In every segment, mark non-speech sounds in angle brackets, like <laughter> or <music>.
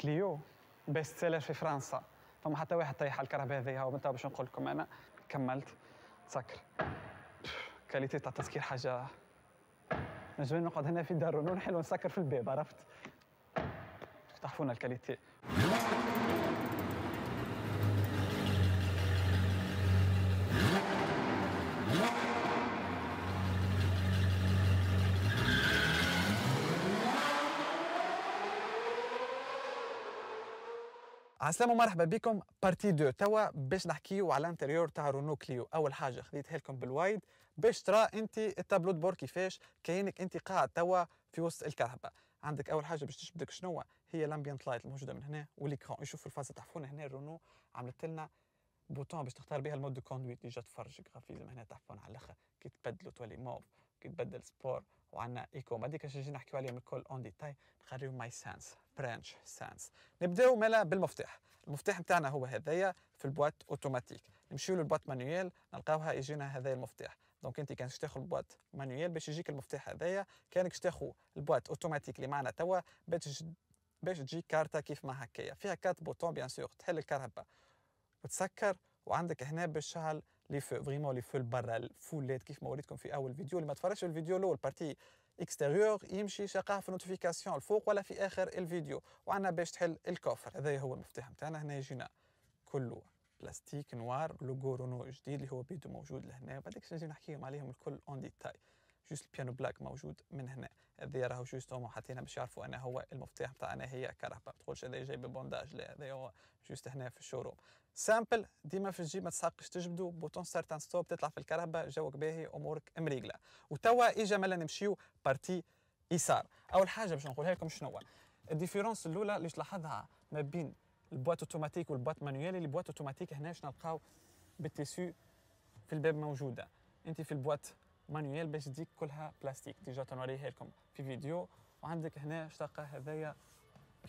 كليو بيست سيلر في فرنسا فما حتى واحد طيح على الكرهبه هذه وبنتها باش نقول لكم انا كملت سكر كاليتي تاع التسكير حاجه نجم نقعد هنا في الدار ونحل ونسكر في الباب عرفت تحفونا الكاليتي السلام ومرحبا بكم بارتي 2 توا باش نحكيو على الانتيريور تاع رونو كليو اول حاجه خديتها لكم بالوايد باش ترى انت التابلو دبور كيفاش كانك انت قاعد توا في وسط الكهرباء عندك اول حاجه باش تشبدك شنو هي الامبيانت لايت الموجوده من هنا والليكرون يشوفوا الفازه تحفون هنا رونو عملت لنا بوتون باش تختار بها المود دو كوندويت ديجا تفرجك غفيز من هنا تحفون على الاخر كي تبدلوا تولي موف تبدل سبور وعندنا ايكو هذيك اش نجي نحكيو عليهم الكل اون ديتاي نخليو ماي سانس برانش سانس نبداو مالا بالمفتاح المفتاح نتاعنا هو هذايا في البوات اوتوماتيك نمشيو للبوات مانيويل نلقاوها يجينا هذايا المفتاح دونك انت كان تاخذ البوات مانيويل باش يجيك المفتاح هذايا كانك تاخذ البوات اوتوماتيك اللي معنا توا باش باش تجي كارتا كيف ما هكايا فيها كارت بوتون بيان سور تحل الكهرباء وتسكر وعندك هنا باش تشعل لي فو فريمون لي فو لبرا الفولات كيف ما وريتكم في اول فيديو اللي ما تفرجش الفيديو الاول بارتي اكستيريور يمشي شقاه في نوتيفيكاسيون الفوق ولا في اخر الفيديو وعندنا باش تحل الكوفر هذا هو المفتاح نتاعنا هنا يجينا كله بلاستيك نوار لوغو رونو جديد اللي هو بيدو موجود لهنا بعدك نجي نحكيهم عليهم الكل اون ديتاي جوست البيانو بلاك موجود من هنا هذه راهو جوست هما حاطينها باش يعرفوا ان هو المفتاح تاعنا هي كرهبه ما تقولش هذا جاي ببونداج لا هذا هو جوست هنا في الشوروم سامبل ديما في الجيب ما تسحقش تجبدو بوتون ستارت اند ستوب تطلع في الكرهبه جوك باهي امورك مريقله وتوا اجا ملا نمشيو بارتي يسار اول حاجه باش نقولها لكم شنو هو الديفيرونس الاولى اللي تلاحظها ما بين البواط اوتوماتيك والبواط اللي البواط اوتوماتيك هنا باش نلقاو بالتيسو في الباب موجوده انت في البواط مانويل باش تجيك كلها بلاستيك ديجا تنوريها لكم في فيديو وعندك هنا شتلقى هذايا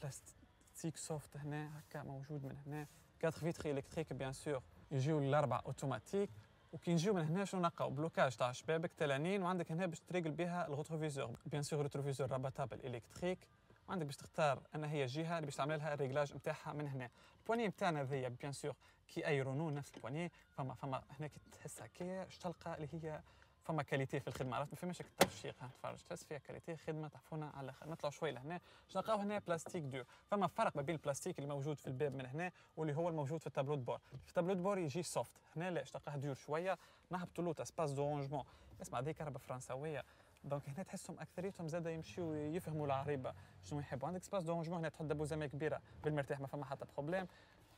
بلاستيك سوفت هنا هكا موجود من هنا كاتر فيتخ الكتريك بيان سور يجيو الاربعه اوتوماتيك وكي نجيو من هنا شنو نلقاو بلوكاج تاع شبابك تلانين وعندك هنا باش تريقل بها الغوتروفيزور بيان سور الغوتروفيزور رابطابل الكتريك وعندك باش تختار ان هي الجهه اللي باش تعمل لها الريغلاج نتاعها من هنا البواني نتاعنا ذي بيان سور كي ايرونو نفس البواني فما فما هنا كي تحس هكا تلقى اللي هي فما كاليتي في الخدمه عرفت ما فماش الترشيق تفرج تحس فيها كاليتي خدمه تعفونا على الاخر نطلعوا شويه لهنا باش نلقاو هنا بلاستيك دور فما فرق ما بين البلاستيك اللي موجود في الباب من هنا واللي هو الموجود في التابلو دبور في التابلو دبور يجي سوفت هنا لا تلقاه دور شويه نهبطوا له اسباس دو اسمع هذه كهرباء فرنساويه دونك هنا تحسهم اكثريتهم زاد يمشيو يفهموا العريبه شنو يحبوا عندك سباس دورونجمون هنا تحط دبوزامه كبيره بالمرتاح ما فما حتى بروبليم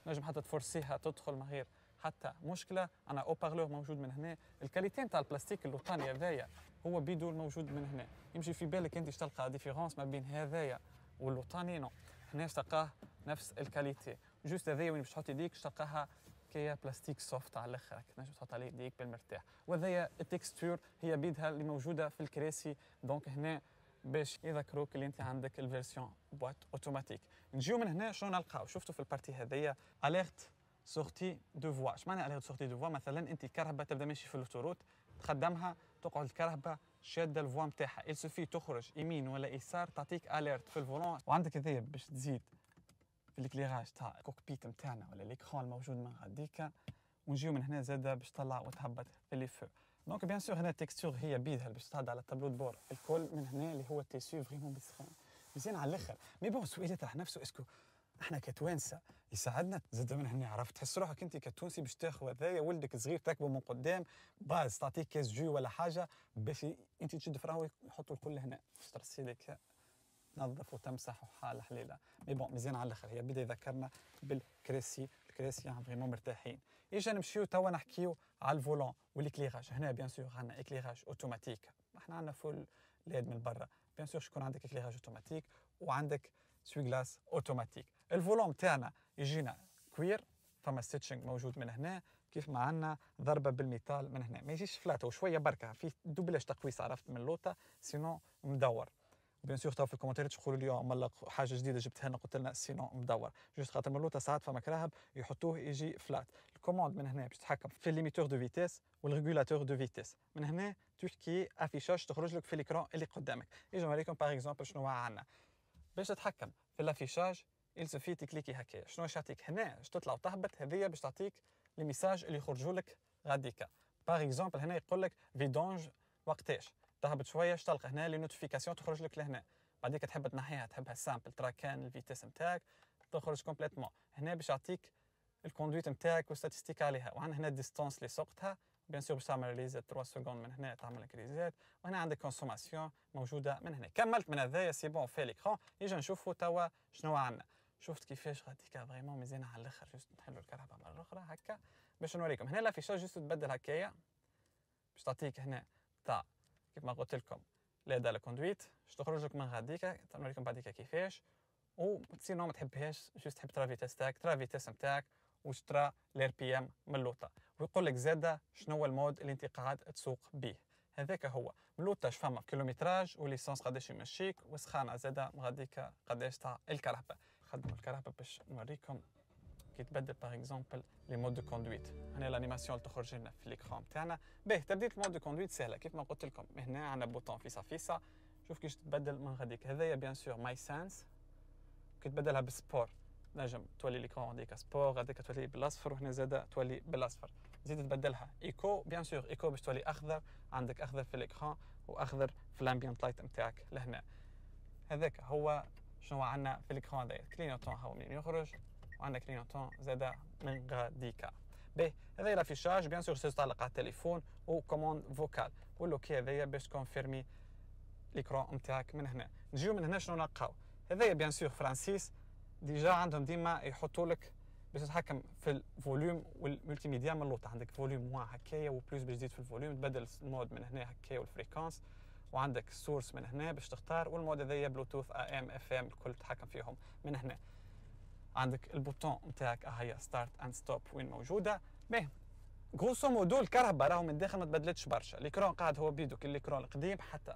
نجم حتى تفرسيها تدخل من غير حتى مشكله انا او بارلور موجود من هنا الكاليتي نتاع البلاستيك اللوطاني هذايا هو بيدو موجود من هنا يمشي في بالك انت تلقى ديفيرونس ما بين هذايا واللوطاني نو هنا تلقاه نفس الكاليتي جوست هذايا وين باش تحط يديك تلقاها كيا بلاستيك سوفت على الاخر تنجم تحط عليه يديك بالمرتاح وهذايا التكستور هي بيدها اللي موجوده في الكراسي دونك هنا باش يذكروك اللي انت عندك الفيرسيون بوات اوتوماتيك نجيو من هنا شنو نلقاو شفتوا في البارتي هذيا اليرت سورتي دو فوا اش معنى عليها سورتي دو فوا مثلا انت الكرهبه تبدا ماشي في الاوتوروت تخدمها تقعد الكرهبه شاده الفوا نتاعها السوفي تخرج يمين ولا يسار تعطيك اليرت في الفولون وعندك هذايا باش تزيد في الكليراج تاع الكوكبيت نتاعنا ولا ليكرون الموجود من غاديكا ونجيو من هنا زاده باش تطلع وتهبط في لي فو دونك بيان سور هنا التكستور هي بيدها باش تهد على التابلو دبور الكل من هنا اللي هو التيسيو فريمون بسخان مزيان على الاخر مي بون السؤال يطرح نفسه اسكو احنا كتوانسه يساعدنا زاد من هنا عرفت تحس روحك انت كتونسي باش تاخذ هذايا ولدك صغير تركبه من قدام باز تعطيه كاس جو ولا حاجه باش انت تشد فراوي يحطوا الكل هنا ترسي لك تنظف وتمسح وحال حليله مي بون مزيان على الاخر هي بدا بالكريسي الكريسي يعني فريمون مرتاحين اجا نمشيو توا نحكيو على الفولون والكليغاج هنا بيان سور عندنا اكليراج اوتوماتيك احنا عندنا فول ليد من برا بيان سور شكون عندك اكليراج اوتوماتيك وعندك سوي جلاس اوتوماتيك الفولوم تاعنا يجينا كوير فما ستيتشنج موجود من هنا كيف ما عندنا ضربه بالميتال من هنا ما يجيش فلات وشويه بركه في دوبلاج تقويس عرفت من اللوطه سينو مدور بيان سور تو في الكومنتات تقولوا لي والله حاجه جديده جبتها لنا قلت لنا سينو مدور جوست خاطر من اللوطه ساعات فما كراهب يحطوه يجي فلات الكوموند من هنا باش تتحكم في الليميتور دو فيتيس والريغولاتور دو فيتيس من هنا تحكي افيشاج تخرج لك في ليكرون اللي قدامك يجي عليكم باغ اكزومبل شنو عندنا باش تتحكم في الافيشاج سوفي تكليكي هكايا شنو باش يعطيك هنا باش تطلع وتهبط هذيا باش تعطيك لي ميساج اللي يخرجوا لك غاديكا باغ اكزومبل هنا يقول لك فيدونج وقتاش تهبط شويه باش تلقى هنا لي نوتيفيكاسيون تخرج لك لهنا بعديك تحب تنحيها تحبها سامبل تراكان الفيتيس نتاعك تخرج كومبليتمون هنا باش يعطيك الكوندويت نتاعك والستاتستيك عليها وعندنا هنا الديستانس اللي سقطها بيان سور باش تعمل ريزيت 3 سكوند من هنا تعمل لك ريزيت وهنا عندك كونسوماسيون موجوده من هنا كملت من هذايا سي بون في ليكرون نيجي نشوفوا توا شنو عندنا شفت كيفاش غاديكا فريمون مزيانه على الاخر جوست نحلو الكرهبه مره اخرى هكا باش نوريكم هنا لافيشاج جوست تبدل هكايا باش تعطيك هنا تاع كيما قلت لكم لا كوندويت باش تخرج لك من غاديكا نوريكم بعديكا كيفاش و نو ما تحبهاش جوست تحب ترا فيتاس تاعك ترا فيتاس نتاعك وشترى لير بي ام من اللوطه ويقول لك زاده شنو هو المود اللي انت قاعد تسوق به هذاك هو من فما كيلومتراج وليسونس قداش يمشيك وسخانه زاده غاديكا قداش تاع الكرهبه نخدموا الكرهبه باش نوريكم كي تبدل باغ اكزومبل لي مود دو كوندويت هنا الانيماسيون اللي تخرج لنا في ليكرون تاعنا باه تبديل المود دو كوندويت سهله كيف ما قلت لكم هنا عندنا بوتون فيسا فيسا شوف كيش تتبدل من غاديك هذايا بيان سور ماي سانس كي تبدلها بالسبور نجم تولي ليكرون هذيك سبور غاديك تولي بالاصفر وهنا زاد تولي بالاصفر زيد تبدلها ايكو بيان سور ايكو باش تولي اخضر عندك اخضر في ليكرون واخضر في الامبيانت لايت نتاعك لهنا هذاك هو شنو عندنا في الكرون داير كلينوتون هو منين يخرج وعندنا كلينوتون زاد من غاديكا باهي هذا رافيشاج بيان سور تتعلق على التليفون كوموند فوكال واللوكي هذايا باش تكونفيرمي ليكرون نتاعك من هنا نجيو من هنا شنو نلقاو هذايا بيان سور فرانسيس ديجا عندهم ديما يحطوا لك باش تتحكم في الفوليوم والملتي ميديا من اللوطه عندك فوليوم واحد هكايا وبلوس باش تزيد في الفوليوم تبدل المود من هنا هكايا والفريكونس وعندك السورس من هنا باش تختار والمود ذي بلوتوث اي ام اف ام الكل تتحكم فيهم من هنا عندك البوتون نتاعك اهيا ستارت اند ستوب وين موجوده باهي غروسو مودو الكهرباء راهو من الداخل ما تبدلتش برشا ليكرون قاعد هو بيدو ليكرون القديم حتى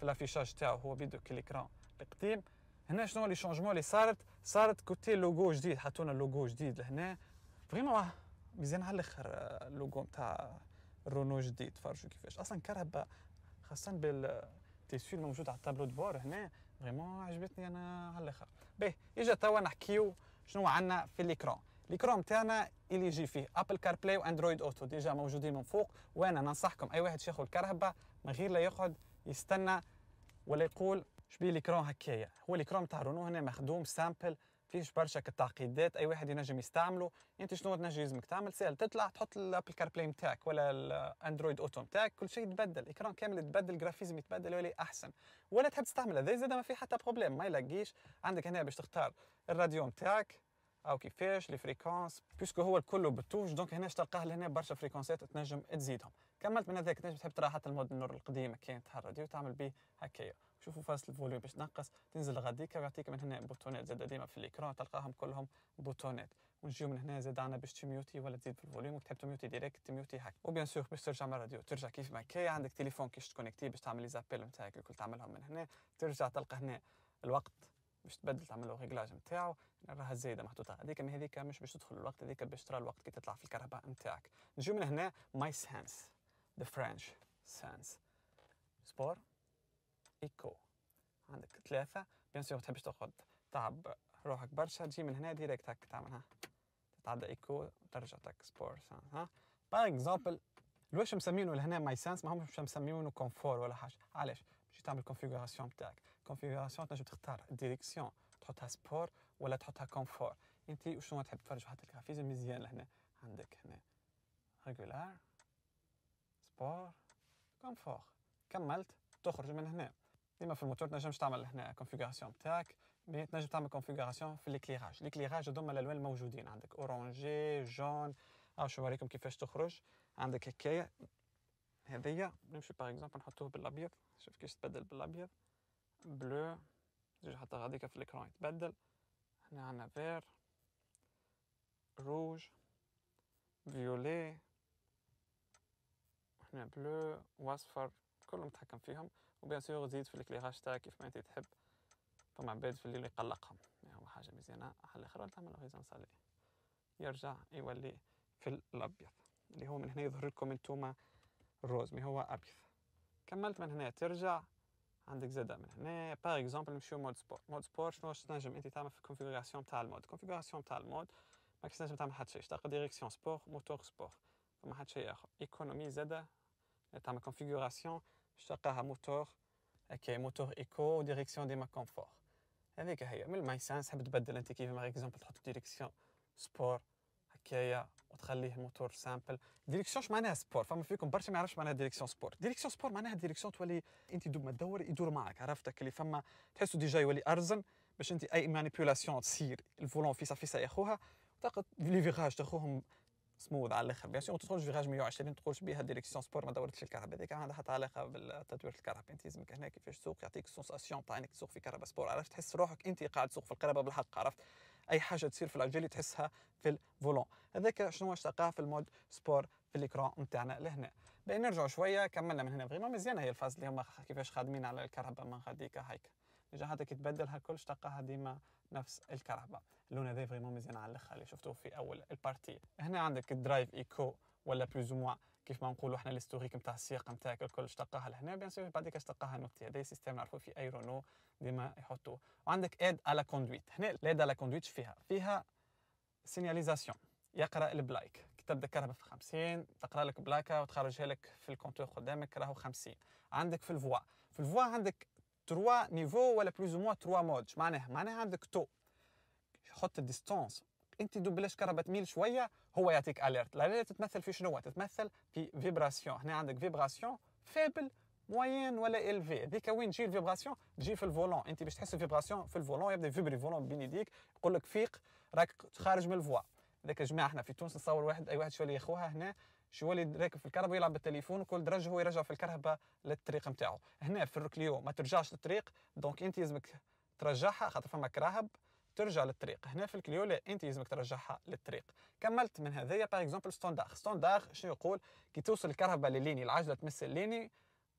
في لافيشاج تاعو هو بيدو ليكرون القديم هنا شنو لي شونجمون اللي صارت صارت كوتي لوجو جديد حطونا لوجو جديد لهنا فريمون مزيان على الاخر اللوجو آه، نتاع رونو جديد فرجوا كيفاش اصلا كهرباء خاصه بالتيسيو الموجود على التابلو دبور هنا فريمون عجبتني انا على الاخر باهي اجا توا نحكيو شنو عندنا في ليكرون ليكرون تاعنا اللي يجي فيه ابل كار بلاي واندرويد اوتو ديجا موجودين من فوق وانا ننصحكم اي واحد شيخو الكرهبه من غير لا يقعد يستنى ولا يقول شبيه ليكرون هكايا هو ليكرون تاع رونو هنا مخدوم سامبل فيش برشا التعقيدات اي واحد ينجم يستعمله انت شنو تنجم يلزمك تعمل سهل تطلع تحط الابل كار بلاي نتاعك ولا الاندرويد اوتو نتاعك كل شيء يتبدل الاكران كامل يتبدل الجرافيزم يتبدل ولا احسن ولا تحب تستعمل هذا زاد ما في حتى بروبليم ما يلاقيش عندك هنا باش تختار الراديو نتاعك او كيفاش لي فريكونس بيسكو هو الكل بالتوش دونك هنا تلقاه لهنا برشا فريكونسات تنجم تزيدهم كملت من هذاك تنجم تحب ترى حتى المود النور القديم كانت الراديو وتعمل به هكايا شوفوا فاس الفوليوم باش تنقص تنزل غاديك ويعطيك من هنا بوتونات زاد ديما في الاكرون تلقاهم كلهم بوتونات ونجيو من هنا زاد عندنا باش تميوتي ولا تزيد في الفوليوم تحب تميوتي ديريكت تميوتي هاك وبيان سور باش ترجع من الراديو ترجع كيف ما كاي عندك تليفون كيش تكونكتي باش تعمل لي زابيل نتاعك الكل تعملهم من هنا ترجع تلقى هنا الوقت باش تبدل تعمل له ريغلاج نتاعو راها زايده محطوطه هذيك ما هذيك مش باش تدخل الوقت هذيك باش ترى الوقت كي تطلع في الكهرباء نتاعك نجيو من هنا ماي سانس ذا فرنش سانس سبور ايكو عندك ثلاثة بيان سور تحبش تقعد تعب روحك برشا تجي من هنا ديريكت هكا تعملها تتعدى ايكو ترجع تاك سبور ها باغ اكزومبل واش مسمينه لهنا ماي سانس ما مش مسمينه كونفور ولا حاجه علاش باش تعمل كونفيغوراسيون بتاعك كونفيغوراسيون تنجم تختار ديريكسيون تحطها سبور ولا تحطها كونفور انت شنو تحب تفرج حتى الجرافيزم مزيان لهنا عندك هنا ريغولار سبور كونفور كملت تخرج من هنا ديما في الموتور تنجمش تعمل هنا كونفيغوراسيون تاعك مي تنجم تعمل كونفيغوراسيون في ليكليراج ليكليراج هذوما الالوان الموجودين عندك اورانجي جون او شو نوريكم كيفاش تخرج عندك هكايا هذيا نمشي باغ اكزومبل نحطوه بالابيض شوف كيفاش تبدل بالابيض بلو زوج حتى غاديك في الاكران يتبدل هنا عندنا فير روج فيولي هنا بلو واصفر كلهم متحكم فيهم وبيان سور تزيد في لي هاشتاغ كيف ما انت تحب فما عباد في الليل يقلقهم يعني هو حاجه مزيانه على الاخر تعمل هويزون صالي يرجع يولي في الابيض اللي هو من هنا يظهر لكم انتوما الروز مي هو ابيض كملت من هنا ترجع عندك زاده من هنا باغ اكزومبل نمشيو مود سبور مود سبور شنو تنجم انت تعمل في الكونفيغوراسيون تاع المود الكونفيغوراسيون تاع المود ماكش تنجم تعمل حتى شيء تاخذ ديريكسيون سبور موتور سبور فما حتى شيء اخر ايكونومي زاده تعمل كونفيغوراسيون اشتقاها موتور اوكي موتور ايكو ديريكسيون ديما كونفور هذيك هي من سانس حاب تبدل انت كيف باغ اكزومبل تحط ديريكسيون سبور هكايا وتخليه الموتور سامبل ديريكسيون اش معناها سبور فما فيكم برشا ما يعرفش معناها ديريكسيون سبور ديريكسيون سبور معناها ديريكسيون تولي انت دوب ما تدور يدور معك عرفتك اللي فما تحسو ديجا يولي ارزن باش انت اي مانيبيولاسيون تصير الفولون فيسا فيسا ياخوها تاخذ لي فيراج تاخوهم سموذ على الاخر بيان سور ما تدخلش فيراج 120 ما تدخلش بها ديريكسيون سبور ما دورتش الكهرباء هذيك عندها حتى علاقه بالتدوير الكهرباء انت لازمك هنا كيفاش تسوق يعطيك السونساسيون تاع انك تسوق في كهرباء سبور عرفت تحس روحك انت قاعد تسوق في الكهرباء بالحق عرفت اي حاجه تصير في الاجيلي تحسها في الفولون هذاك شنو واش تلقاه في المود سبور في الاكران نتاعنا لهنا باهي نرجعوا شويه كملنا من هنا بغيما مزيانه هي الفاز اللي هما كيفاش خادمين على الكهرباء من غاديك هيك ديجا هذا كي تبدل هالكل تلقاها ديما نفس الكهرباء اللون هذا فريمون مزيان على الاخر اللي شفتوه في اول البارتي هنا عندك الدرايف ايكو ولا بلوز موا كيف ما نقولوا احنا الاستوريك نتاع السياق نتاعك الكل اشتقاها لهنا بيان سور بعد اشتقاها تلقاها نوتي هذا سيستم نعرفوا في اي رونو ديما يحطوه وعندك اد على كوندويت هنا الاد على كوندويت فيها فيها سينياليزاسيون يقرا البلايك كي تبدا الكهرباء في 50 تقرا لك بلاكه وتخرجها لك في الكونتور قدامك راهو 50 عندك في الفوا في الفوا عندك تروا نيفو ولا بلوز موا تروا مود معناها معناها عندك تو حط الديستونس انت دو بلاش كهرباء تميل شويه هو يعطيك اليرت الاليرت تتمثل في شنو تتمثل في فيبراسيون هنا عندك فيبراسيون فيبل موين ولا الفي هذيك وين تجي الفيبراسيون تجي في الفولون انت باش تحس الفيبراسيون في الفولون يبدا فيبري فولون بين يديك يقول لك فيق راك خارج من الفوا ذاك جماعه احنا في تونس نصور واحد اي واحد شويه يخوها هنا يولي راكب في الكهرباء يلعب بالتليفون وكل درج هو يرجع في الكهرباء للطريق نتاعو هنا في الركليو ما ترجعش للطريق دونك انت لازمك ترجعها خاطر فما كراهب ترجع للطريق هنا في الكليو لا انت لازمك ترجعها للطريق كملت من هذايا باغ اكزومبل ستوندار ستوندار شنو يقول كي توصل الكهرباء لليني العجله تمس الليني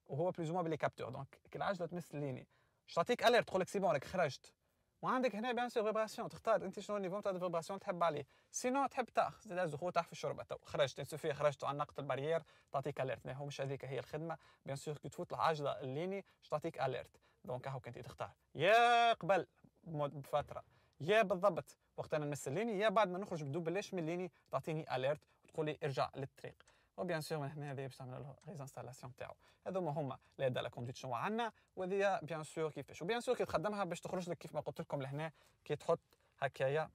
وهو بلوز بلي كابتور دونك كي العجله تمس الليني باش تعطيك الير تقول لك سي بون راك خرجت وعندك هنا بيان سور فيبراسيون تختار انت شنو النيفو تاع الفيبراسيون تحب عليه سينو تحب تاخ زاد زخو تاع في الشربه تو خرجت انسوفي خرجت عنقت البارير تعطيك اليرت ما مش هذيك هي الخدمه بيان سور كي تفوت العاجله الليني تعطيك اليرت دونك هاو كنت تختار يا قبل بفتره يا بالضبط وقت انا نمس الليني يا بعد ما نخرج بدون بلاش من الليني تعطيني اليرت وتقول لي ارجع للطريق وبيان سور من هنا هذه باش تعمل لي انستالاسيون تاعو هذوما هما لي دا لا كونديسيون عندنا وهذه بيان سور كيفاش وبيان سور كي تخدمها باش تخرج لك كيف ما قلت لكم لهنا كي تحط هكايا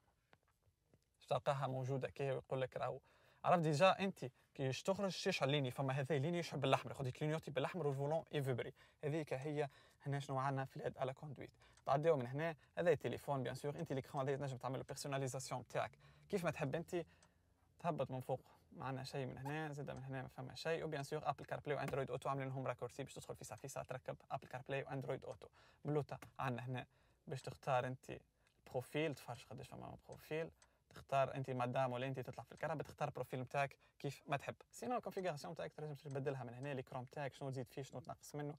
باش تلقاها موجوده كي يقول لك راهو عرفت ديجا انت كي تخرج على ليني فما هذا ليني يشعل بالاحمر خذ كلينيوتي بالاحمر والفولون يفبري هذيك هي هنا شنو عندنا في الاد على كوندويت تعديو من هنا هذا التليفون بيان سور انت ليكرون هذا تنجم تعمل بيرسوناليزاسيون تاعك كيف ما تحب انت تهبط من فوق معنا شيء من هنا زاد من هنا ما فما شيء وبيان سور ابل كار بلاي واندرويد اوتو عاملين لهم راكورسي باش تدخل فيسا فيسا تركب ابل كار بلاي واندرويد اوتو بلوتا عندنا هنا باش تختار انت البروفيل تفرج قداش فما بروفيل تختار انت مدام ولا انت تطلع في الكهرباء تختار البروفيل نتاعك كيف ما تحب سينو الكونفيغوراسيون نتاعك تنجم تبدلها من هنا ليكرون نتاعك شنو تزيد فيه شنو تنقص منه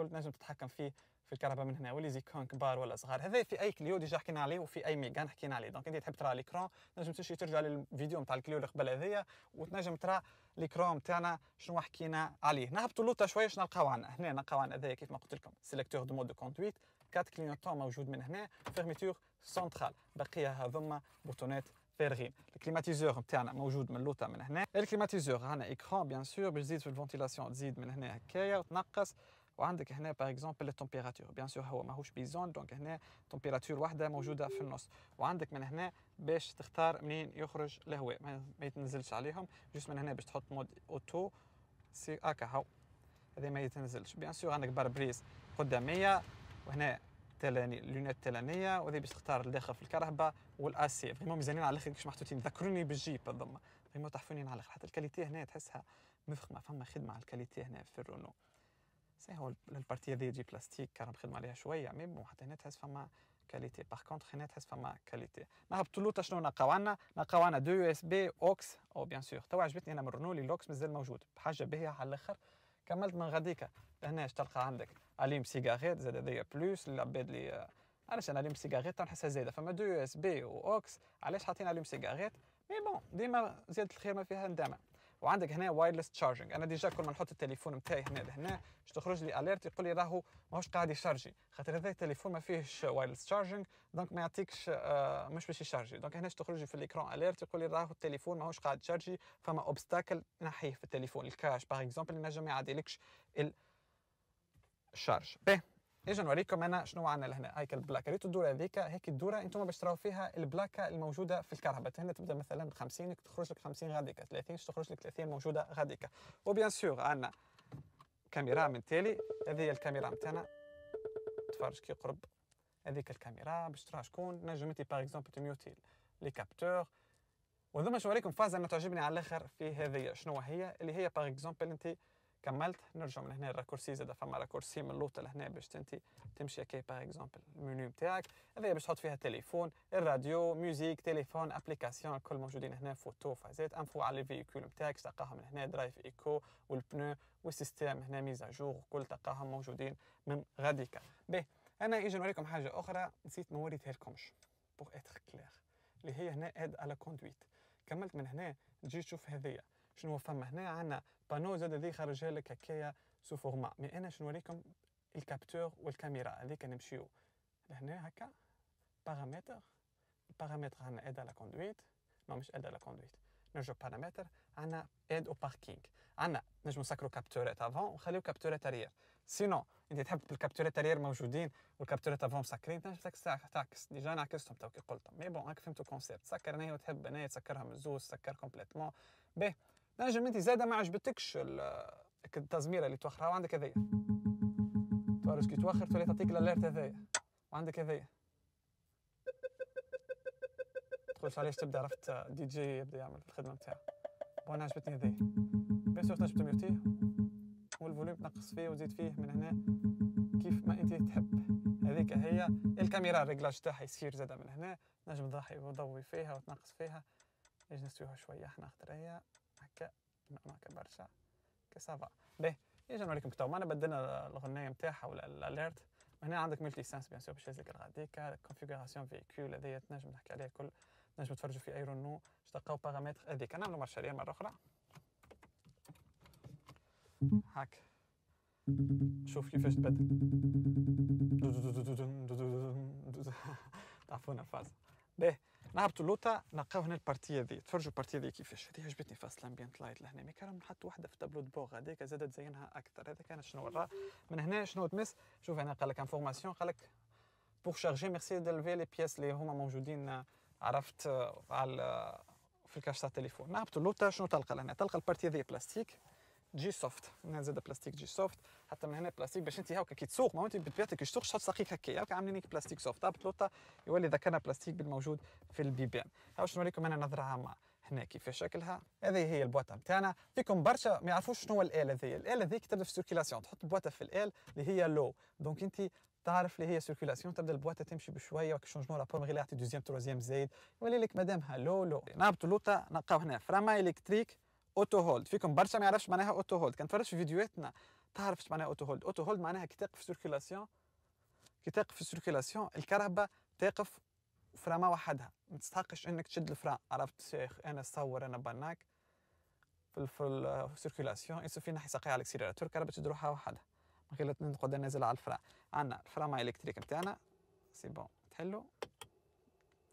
الكل تنجم تتحكم فيه في الكهرباء من هنا واللي كون كبار ولا صغار هذا في اي كليو ديجا حكينا عليه وفي اي ميغان حكينا عليه دونك انت تحب ترى ليكرون تنجم تمشي ترجع للفيديو نتاع الكليو اللي قبل هذيا وتنجم ترى ليكرون نتاعنا شنو حكينا عليه نهبطوا لوطا شويه شنو نلقاو عندنا هنا نلقاو عندنا هذايا كيف ما قلت لكم سيليكتور دو مود دو كونتويت كات كلينوتون موجود من هنا فيرميتور سنترال باقيه هذوما بوتونات فارغين الكليماتيزور نتاعنا موجود من لوطا من هنا الكليماتيزور عندنا ايكران بيان سور باش تزيد في الفونتيلاسيون تزيد من هنا هكايا وتنقص وعندك هنا باغ اكزومبل التمبيراتور بيان سور هو ماهوش بيزون دونك هنا تمبيراتور واحده موجوده في النص وعندك من هنا باش تختار منين يخرج الهواء ما يتنزلش عليهم جوست من هنا باش تحط مود اوتو سي هكا هاو هذا ما يتنزلش بيان سور عندك باربريز قداميه وهنا تلاني لونات تلانيه وهذه باش تختار الداخل في الكرهبه والاسي فريمون مزيانين على الاخر كيفاش محطوطين ذكروني بالجيب بالضم فريمون تحفونين على الاخر حتى الكاليتي هنا تحسها مفخمه فما خدمه على الكاليتي هنا في الرونو ساهو البارتي هذه تجي بلاستيك كان بخدم عليها شويه مي بون حتى هنا تحس فما كاليتي باغ كونتر هنا تحس فما كاليتي نهبط هبطوا شنو نلقاو عندنا نلقاو عندنا دو يو اس بي اوكس او بيان سور تو عجبتني انا من رونولي الاوكس مازال موجود بحاجه باهيه على الاخر كملت من غاديكا هنا تلقى عندك اليم سيجاريت زاد هذايا بلوس العباد اللي علاش انا اليم سيجاريت نحسها زايده فما دو يو اس بي واوكس علاش حاطين اليم سيجاريت مي بون ديما زياده الخير ما فيها ندامه وعندك هنا وايرلس تشارجينج انا ديجا كل ما نحط التليفون نتاعي هنا لهنا باش تخرج لي اليرت يقول لي راهو ماهوش قاعد يشارجي خاطر هذا التليفون ما فيهش وايرلس تشارجينج دونك ما يعطيكش آه مش باش يشارجي دونك هنا تخرج في الاكرون اليرت يقول لي راهو التليفون ماهوش قاعد يشارجي فما اوبستاكل نحيه في التليفون الكاش باغ اكزومبل ينجم ما الشارج باهي اجي نوريكم انا شنو عندنا لهنا هيك البلاكا ريتو الدوره هذيك هيك الدوره انتم باش تراو فيها البلاكه الموجوده في الكهرباء هنا تبدا مثلا ب 50 تخرج لك 50 غاديكا 30 تخرج لك 30 موجوده غاديكا وبيان سور عندنا كاميرا من تالي هذه هي الكاميرا نتاعنا تفرج كي يقرب هذيك الكاميرا باش ترى شكون نجم انت باغ اكزومبل تميوتي لي كابتور وذوما باش نوريكم فاز انا تعجبني على الاخر في هذه شنو هي اللي هي باغ اكزومبل انت كملت نرجع من هنا الراكورسي زاد فما راكورسي من اللوطه لهنا باش تنتي تمشي كي باغ اكزومبل المنيو نتاعك هذايا باش تحط فيها التليفون الراديو ميوزيك تليفون ابليكاسيون الكل موجودين هنا فوتو فازات انفو على الفيكول نتاعك تلقاهم هنا درايف ايكو والبنو والسيستم هنا ميزا جور وكل تلقاهم موجودين من غاديكا به انا اجي نوريكم حاجه اخرى نسيت ما وريتها لكمش بوغ اتر كلير اللي هي هنا اد على كوندويت كملت من هنا تجي تشوف هذيا شنو فما هنا عندنا بانو زاد هذه خرجها لك هكايا سو فورما مي انا شنو نوريكم الكابتور والكاميرا هذيك نمشيو لهنا هكا بارامتر البارامتر عندنا ايد على كوندويت نو مش ايد على كوندويت نرجعو بارامتر عندنا ايد او باركينغ عندنا نجمو نسكرو كابتورات افون ونخليو كابتورات اريير سينو انت تحب الكابتورات اريير موجودين والكابتورات افون مسكرين تنجم تعكس ديجا انا عكستهم تو كي قلتهم مي بون هاك فهمتو الكونسيبت سكر هنايا وتحب هنايا تسكرها من الزوز تسكر كومبليتمون باهي نجم انت زاده ما عجبتكش التزميره اللي توخرها وعندك هذايا تعرف كي توخر تولي تعطيك الاليرت هذايا وعندك هذايا تقولش علاش تبدا عرفت دي جي يبدا يعمل في الخدمه نتاعو وانا عجبتني هذايا بيان سور تنجم تميوتيه والفوليوم تنقص فيه وتزيد فيه من هنا كيف ما انت تحب هذيك هي الكاميرا الريجلاج تاعها يصير زاده من هنا نجم تضحي وضوي فيها وتنقص فيها نجم نسويها شويه احنا خاطر هكا نغنى هكا برشا هكا سافا باهي اجي نوريكم تو معنا بدلنا الاغنيه نتاعها ولا الاليرت هنا عندك ملتي سانس بيان سور باش يهزلك الغاديكا كونفيغوراسيون فيكول هذايا تنجم نحكي عليها الكل تنجم تفرجوا في اي رونو باش تلقاو باغامتر هذيك نعملوا مارش اريير مره اخرى هاك شوف كيفاش تبدل <laughs> تعرفون الفاز باهي نهبطوا اللوطا نلقاو هنا البارتيه ذي تفرجوا البارتيه ذي كيفاش هذه عجبتني فاس الامبيانت لايت لهنا مي كان نحط واحده في تابلو بوغ هذيك زادت تزينها اكثر هذا كان شنو ورا من هنا شنو تمس شوف هنا قال لك انفورماسيون قال لك بور شارجي ميرسي دلفي لي بياس اللي هما موجودين عرفت على في الكاش تاع التليفون نهبطوا اللوطا شنو تلقى لهنا تلقى البارتيه ذي بلاستيك جي سوفت من زاد بلاستيك جي سوفت حتى من هنا بلاستيك باش انت هاكا كي تسوق ما انت بطبيعتك كي تسوق تحط سقيك هكا هاكا عاملين بلاستيك سوفت هابط لوطا يولي ذكرنا بلاستيك بالموجود في البيبان ها شنو نوريكم انا نظره عامه هنا كيف شكلها هذه هي البواطه نتاعنا فيكم برشا ما يعرفوش شنو هو الآلة هذه الآلة هذه كتبدا في السيركيلاسيون تحط البواطه في الآل اللي هي لو دونك انت تعرف اللي هي سيركيلاسيون تبدا البواطه تمشي بشويه وكي شونجمون رابور غير يعطي دوزيام تروزيام زايد يولي لك مادامها لو لو نهبطوا لوطا نلقاو هنا فراما الكتريك اوتو هولد فيكم برشا ما يعرفش معناها اوتو هولد كان تفرج في فيديوهاتنا تعرف اش معناها اوتو هولد اوتو هولد معناها كي تقف في سيركيلاسيون كي تقف في سيركيلاسيون الكهرباء تقف فراما وحدها ما تستحقش انك تشد الفرا عرفت شيخ انا صور انا بناك في السيركيلاسيون يصير فينا حساقية على الاكسيليراتور الكهرباء تشد روحها وحدها من غير نقعد نازل على الفرا عندنا الفراما الكتريك نتاعنا سي بون تحلو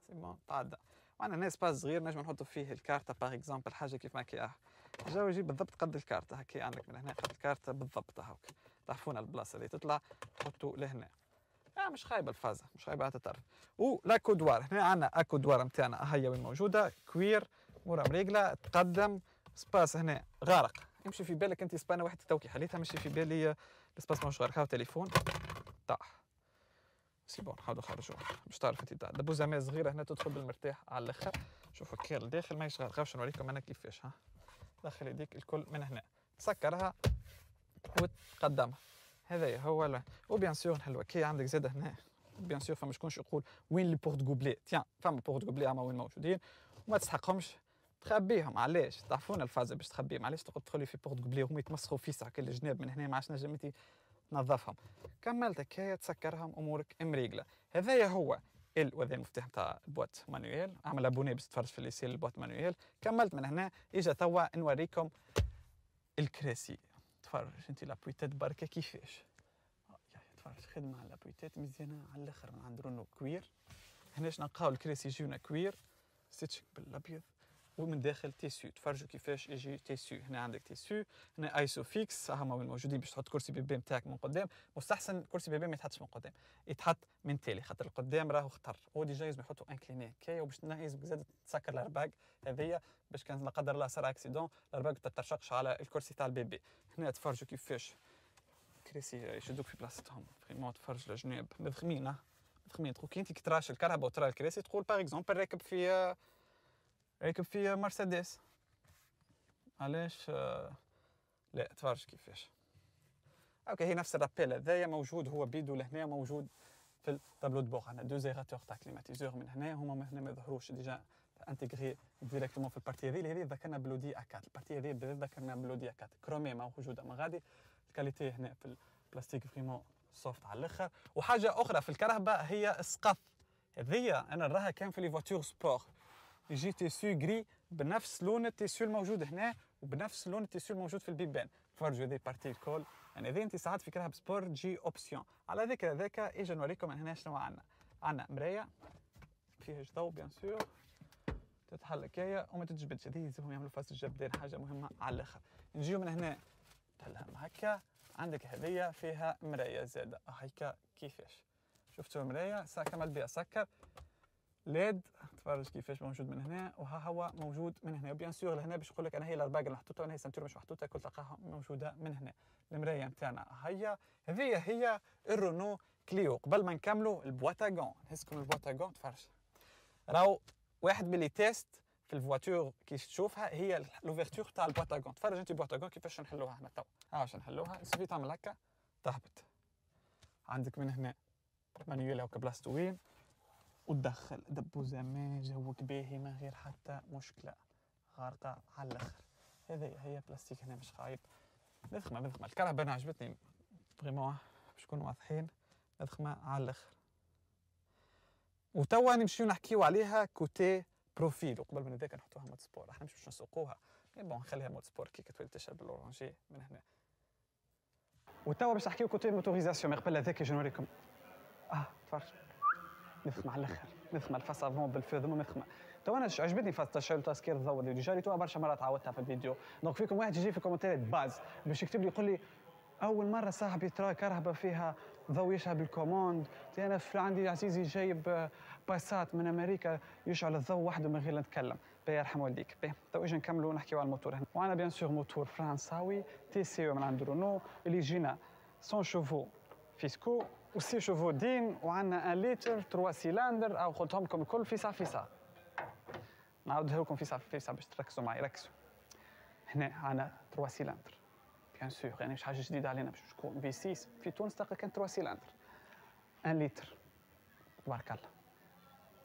سي بون تعدى وعندنا ناس باز صغير نجم نحطو فيه الكارتا باغ اكزومبل حاجه كيف ما كي يجي بالضبط قد الكارتة هكي عندك من هنا قد الكارتة بالضبط هاك تعرفون البلاصة اللي تطلع تحطو لهنا آه مش خايبة الفازة مش خايبة تعرف كودوار هنا عندنا اكودوار نتاعنا هيا وين موجودة كوير مورا مريقلة تقدم سباس هنا غارق يمشي في بالك انت سبانة واحد توكي حليتها مشي في بالي السباس ماهوش غارق هاو تليفون طاح سي بون نحاولوا نخرجوه باش تعرف انت دبوزه ما صغيره هنا تدخل بالمرتاح على الاخر شوفوا كي لداخل ماهيش غارقه باش نوريكم انا كيفاش ها دخل يديك الكل من هنا تسكرها وتقدمها هذا هو لا وبيان سور نحلوها كي عندك زاده هنا بيان سور فما شكونش يقول وين لي بورت غوبلي تيان فما بورت غوبلي هما وين موجودين وما تستحقهمش تخبيهم علاش تعرفون الفازة باش تخبيهم علاش تقول تدخل في بورت غوبلي هما يتمسخوا في ساعة الجناب من هنا ما عادش نجم تنظفهم كملت هكايا تسكرهم امورك مريقله هذايا هو ال وهذا المفتاح نتاع بوات مانويل اعمل ابوني باش تفرج في ليسيل البوات مانويل كملت من هنا اجا توا نوريكم الكراسي تفرج انت لابويتات بركه كيفاش آه، تفرج خدمه على لابويتات مزيانه على الاخر من عند رونو كوير هناش نلقاو الكراسي يجيونا كوير ستشك بالابيض ومن داخل تيسيو تفرجوا كيفاش يجي تيسيو هنا عندك تيسيو هنا ايسو فيكس هما موجودين باش تحط كرسي بيبي نتاعك من قدام مستحسن كرسي بيبي ما يتحطش من قدام يتحط من تالي خاطر القدام راهو خطر هو ديجا لازم يحطوا انكليني كي وباش لازم زاد تسكر الارباك هذيا باش كان لا قدر الله صار اكسيدون الارباك تترشقش على الكرسي تاع البيبي هنا تفرجوا كيفاش كرسي يشدوك في بلاصتهم فريمون تفرج الجناب مدخمين آه. تقول كي انت كي تراش الكهرباء وترى الكراسي تقول باغ اكزومبل راكب في راكب في مرسيدس علاش لا تفرج كيفاش اوكي هي نفس الرابيل هذايا موجود هو بيدو لهنا موجود في التابلو دو بوغ عندنا دو زيغاتور تاع كليماتيزور من هنا هما من هنا ما يظهروش ديجا انتغري ديريكتومون في البارتي هذه هذه ذكرنا بلودي ا4 البارتي هذه ذكرنا بلودي ا4 كرومي ما موجوده من غادي الكاليتي هنا في البلاستيك فريمون سوفت على الاخر وحاجه اخرى في الكرهبه هي السقف هذيا انا نراها كان في لي فواتور سبور يجي تيسو غري بنفس لون التيسو الموجود هنا وبنفس لون التيسو الموجود في البيبان تفرجوا هذه بارتي الكل يعني هذه انت ساعات فكرها بسبور جي اوبسيون على ذكر ذاك اجا إيه نوريكم يعني هنا شنو عندنا عندنا مرايه فيها ضوء بيان سور تتحل كايا وما تتجبدش هذه يلزمهم يعملوا فاس الجبدان حاجه مهمه على الاخر نجيو من هنا تحلها هكا عندك هديه فيها مرايه زاده هكا كيفاش شفتوا المرايه ساعه مال بيها سكر ليد تفرج كيفاش موجود من هنا وها هو موجود من هنا وبيان سور لهنا باش نقول لك انا هي الارباق اللي حطيتها انا هي السنتور مش محطوطه كل تلقاها موجوده من هنا المرايه نتاعنا هيا هذه هي الرونو كليو قبل ما نكملوا البواتاغون نهزكم البواتاغون تفرج راهو واحد من لي تيست في الفواتور كي تشوفها هي لوفيرتور تاع البواتاغون تفرج انت البواتاغون كيفاش نحلوها هنا تو ها باش نحلوها سوفي تعمل هكا تهبط عندك من هنا مانيوال هكا بلاصتو وين وتدخل دبوزة ما جوك باهي ما غير حتى مشكلة غارقة على الآخر هذا هي بلاستيك هنا مش خايب نضخمة نضخمة الكرهبة أنا عجبتني فريمون باش نكونوا واضحين نضخمة على الآخر وتوا نمشيو نحكيو عليها كوتي بروفيل وقبل من هذاك نحطوها مود سبور احنا مش باش نسوقوها بون نخليها مود سبور كي تولي تشرب الاورانجي من هنا وتوا باش نحكيو كوتي موتوريزاسيون قبل هذاك نوريكم اه تفرجوا نخمع على الاخر نخمع الفاسافون بالفو ذما نخمع تو انا عجبتني فاس تشعيل تسكير الضوء اللي جاري تو برشا مرات عاودتها في الفيديو دونك فيكم واحد يجي في الكومنتات باز باش يكتب لي يقول لي اول مره صاحبي ترى كرهبه فيها ضو يشعل بالكوموند انا في عندي عزيزي جايب آه، باسات من امريكا يشعل الضوء وحده من غير نتكلم بي يرحم والديك بي تو اجي نكملوا نحكيوا على الموتور هنا وانا بيان سور موتور فرنساوي تي سي من عند رونو اللي جينا 100 شوفو فيسكو وسي شوفو دين وعندنا ان لتر تروا سيلندر او قلتهم لكم الكل فيسع فيسع نعاودها لكم فيسع فيسع باش تركزوا معي ركزوا هنا عندنا تروا سيلندر بيان سور يعني مش حاجه جديده علينا باش تكون في 6 في تونس تلقى كان تروا سيلندر ان لتر تبارك الله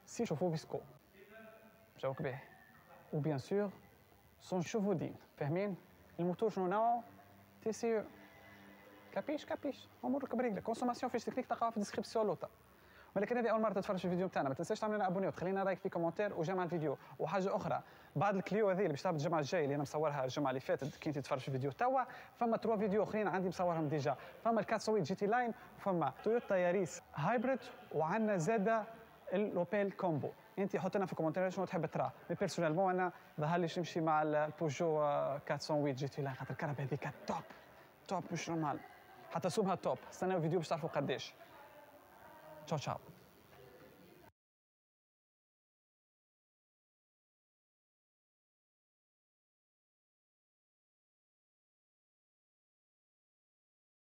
سي شوفو بيسكو جاوك به وبيان سور سون شوفو دين فاهمين الموتور شنو نوعه تي سي كابيش كابيش امورك برجلك كونسوماسيون فيش تكنيك تلقاها في الديسكريبسيون لوطا ولكن هذه اول مره تتفرج في الفيديو بتاعنا ما تنساش تعمل لنا ابوني وتخلينا رايك في كومنتير وجمع الفيديو وحاجه اخرى بعد الكليو هذه اللي باش تعرض الجمعه الجايه اللي انا مصورها الجمعه اللي فاتت كي تتفرج في الفيديو توا فما ترو فيديو اخرين عندي مصورهم ديجا فما الكاتسويت جي تي لاين فما تويوتا ياريس هايبريد وعندنا زاده الاوبيل كومبو انت حط لنا في الكومنتير شنو تحب ترى مي مو انا ظهر لي نمشي مع البوجو 408 جي تي لاين خاطر الكهرباء هذيك توب توب مش نورمال حتى حتسوبها توب استنى الفيديو باش تعرفوا قداش تشاو تشاو